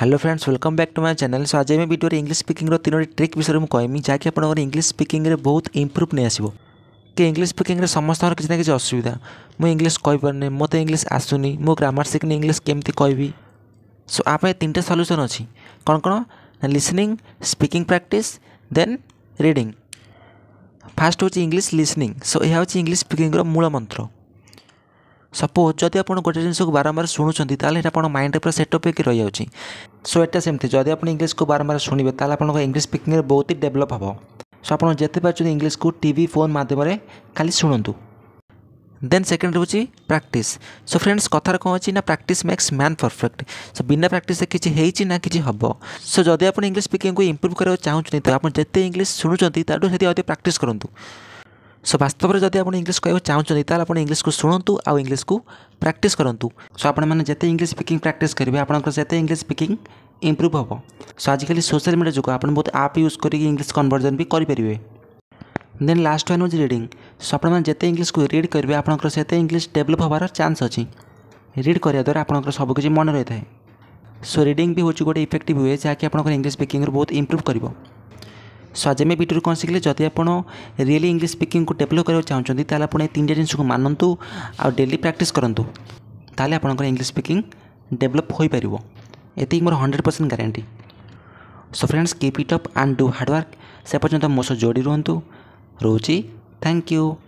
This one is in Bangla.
hello friends welcome back to my channel so আজ আমি ভিডিওরে ইংলিশ স্পিকিংর তিনোটি ট্রিক বিষয়ে মু কহমি যাকি আপনার ইংলিশ স্পিকিংরে বহুত ইম্প্রুভ নিয়ে আসব କି ଇଂଲିଶ ସ୍ପିକିଂରେ ସମସ୍ତଙ୍କର କିଛି ନା କିଛି ଅସୁବିଧା ମୁଁ ଇଂଲିଶ କହିପାରୁନି ମୋତେ ଇଂଲିଶ ଆସୁନି ମୁଁ ଗ୍ରାମାର ଶିଖିନି ଇଂଲିଶ କେମିତି କହିବି ସୋ ଆ ପାଇଁ ତିନିଟା ସଲ୍ୟୁସନ୍ ଅଛି କ'ଣ କ'ଣ listening speaking practice then reading first ହେଉଛି ଇଂଲିଶ ଲିସନିଂ ସୋ ଏହା ହେଉଛି ଇଂଲିଶ ସ୍ପିକିଂର ମୂଳ ମନ୍ତ୍ର ସପୋଜ୍ ଯଦି ଆପଣ ଗୋଟେ ଜିନିଷକୁ ବାରମ୍ବାର ଶୁଣୁଛନ୍ତି ତାହେଲେ ଏଇଟା ଆପଣ ମାଇଣ୍ଡରେ ପୁରା ସେଟ୍ଅପ୍ ହେଇକି ରହିଯାଉଛି ସୋ ଏଇଟା ସେମିତି ଯଦି ଆପଣ ଇଂଲିଶକୁ ବାରମ୍ବାର ଶୁଣିବେ ତାହେଲେ ଆପଣଙ୍କ ଇଂଲିଶ ସ୍ପିକିଂରେ ବହୁତ ହି ଡେଭଲପ୍ ହେବ ସୋ ଆପଣ ଯେତେ ପାରୁଛନ୍ତି ଇଂଲିଶକୁ ଟିଭି ଫୋନ୍ ମାଧ୍ୟମରେ ଖାଲି ଶୁଣନ୍ତୁ ଦେନ୍ ସେକେଣ୍ଡ ହେଉଛି ପ୍ରାକ୍ଟିସ୍ ସୋ ଫ୍ରେଣ୍ଡସ୍ କଥାରେ କ'ଣ ଅଛି ନା practice makes man perfect so ବିନା ପ୍ରାକ୍ଟିସ୍ରେ କିଛି ହେଇଛି ନା କିଛି ହେବ ସୋ ଯଦି ଆପଣ ଇଂଲିଶ ସ୍ପିକିଂକୁ ଇମ୍ପ୍ରୁଭ୍ କରିବାକୁ ଚାହୁଁଛନ୍ତି ତ ଆପଣ ଯେତେ ଇଂଲିଶ ଶୁଣୁଛନ୍ତି ତାଠୁ ସେଠି ଅଧିକ ପ୍ରାକ୍ଟିସ୍ କରନ୍ତୁ सो बास्तव में जब आप इंग्लीश कह चाहते तो आप इंग्लीश को शुणु आउ इंग्लीश को प्राक्ट करूँ सो आपत इंग्लीश स्पीकिंग प्राक्ट करेंगे आपत इंग्लीश स्पीकिंग इम्प्रूव हे सो आजिकल सोशल मीडिया जुग आप बहुत आप यूज करके इंग्लीश कनवर्जन भी करेंगे देन लास्ट वन हो रिडिंग सो आपत इंग्लीश को रिड करेंगे आपत इंग्लीश डेभलप हमारे चान्स अच्छी रिड करा द्वारा आप सबकि मन रही है सो रिड भी हूँ गोटे इफेक्ट हुए जहाँकि आप इंग्लीश स्पीकिंग बहुत इम्प्रूव करेंगे সো আজ আমি ভিডিওর কোণ শিখলে যদি আপনার রিয়েলি ইংলিশ স্পিকিংকু ডেভেলপ করা চাহুন তাহলে আপনার এই তিনটা জিনিসকে মানতু আেলি প্র্যাকটিস করতু তাহলে আপনার ইংলিশ স্পিকিং ডেভেলপ হয়ে পার এত মোর hundred percent guarantee so friends keep it up and do hard work সে পর্যন্ত মো সহ যোড়ি রুহতু রয়েছি থ্যাংক ইউ